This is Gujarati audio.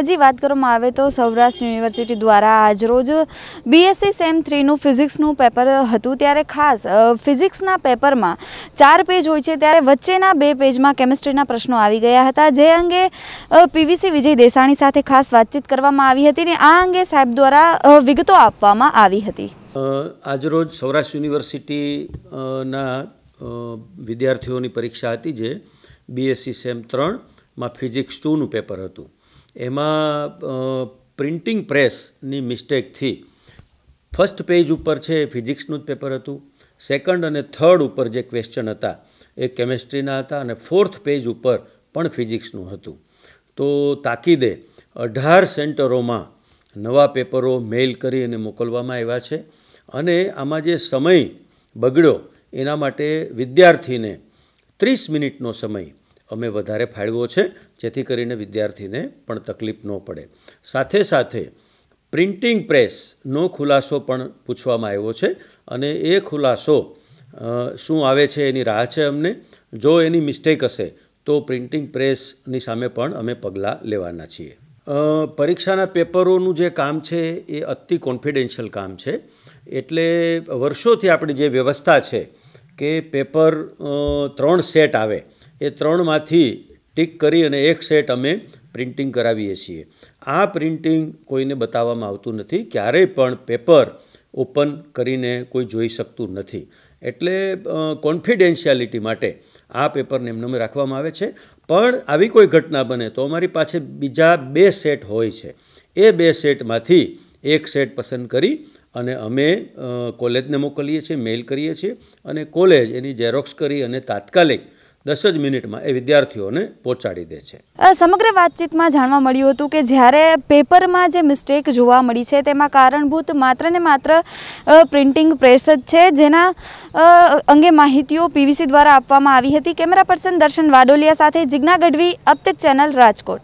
હજી વાત કરવામાં આવે તો સૌરાષ્ટ્ર યુનિવર્સિટી દ્વારા આજરોજ બીએસસી સેમ થ્રીનું ફિઝિક્સનું પેપર હતું ત્યારે ખાસ ફિઝિક્સના પેપરમાં ચાર પેજ હોય છે ત્યારે વચ્ચેના બે પેજમાં કેમિસ્ટ્રીના પ્રશ્નો આવી ગયા હતા જે અંગે પીવીસી વિજય દેસાણી સાથે ખાસ વાતચીત કરવામાં આવી હતી ને આ અંગે સાહેબ દ્વારા વિગતો આપવામાં આવી હતી આજરોજ સૌરાષ્ટ્ર યુનિવર્સિટીના વિદ્યાર્થીઓની પરીક્ષા હતી જે બીએસસી સેમ ત્રણમાં ફિઝિક્સ ટુનું પેપર હતું એમાં પ્રિન્ટિંગ પ્રેસની મિસ્ટેકથી ફર્સ્ટ પેજ ઉપર છે એ ફિઝિક્સનું જ પેપર હતું સેકન્ડ અને થર્ડ ઉપર જે ક્વેશ્ચન હતા એ કેમેસ્ટ્રીના હતા અને ફોર્થ પેજ ઉપર પણ ફિઝિક્સનું હતું તો તાકીદે અઢાર સેન્ટરોમાં નવા પેપરો મેઇલ કરી અને મોકલવામાં આવ્યા છે અને આમાં જે સમય બગડ્યો એના માટે વિદ્યાર્થીને ત્રીસ મિનિટનો સમય અમે વધારે ફાળવો છે જેથી કરીને વિદ્યાર્થીને પણ તકલીફ ન પડે સાથે સાથે પ્રિન્ટિંગ પ્રેસનો ખુલાસો પણ પૂછવામાં આવ્યો છે અને એ ખુલાસો શું આવે છે એની રાહ છે અમને જો એની મિસ્ટેક હશે તો પ્રિન્ટિંગ પ્રેસની સામે પણ અમે પગલાં લેવાના છીએ પરીક્ષાના પેપરોનું જે કામ છે એ અતિ કોન્ફિડેન્શિયલ કામ છે એટલે વર્ષોથી આપણી જે વ્યવસ્થા છે કે પેપર ત્રણ સેટ આવે એ ત્રણમાંથી ટીક કરી અને એક સેટ અમે પ્રિન્ટિંગ કરાવીએ છીએ આ પ્રિન્ટિંગ કોઈને બતાવવામાં આવતું નથી ક્યારેય પણ પેપર ઓપન કરીને કોઈ જોઈ શકતું નથી એટલે કોન્ફિડેન્શિયાલિટી માટે આ પેપરને એમને રાખવામાં આવે છે પણ આવી કોઈ ઘટના બને તો અમારી પાસે બીજા બે સેટ હોય છે એ બે સેટમાંથી એક સેટ પસંદ કરી અને અમે કોલેજને મોકલીએ છીએ મેઇલ કરીએ છીએ અને કોલેજ એની ઝેરોક્સ કરી અને તાત્કાલિક દસ જ મિનિટમાં એ વિદ્યાર્થીઓને પહોંચાડી દે છે સમગ્ર વાતચીતમાં જાણવા મળ્યું હતું કે જ્યારે પેપરમાં જે મિસ્ટેક જોવા મળી છે તેમાં કારણભૂત માત્ર ને માત્ર પ્રિન્ટિંગ પ્રેસ જ છે જેના અંગે માહિતીઓ પીવીસી દ્વારા આપવામાં આવી હતી કેમેરા પર્સન દર્શન વાડોલિયા સાથે જિજ્ઞા ગઢવી અપતિક ચેનલ રાજકોટ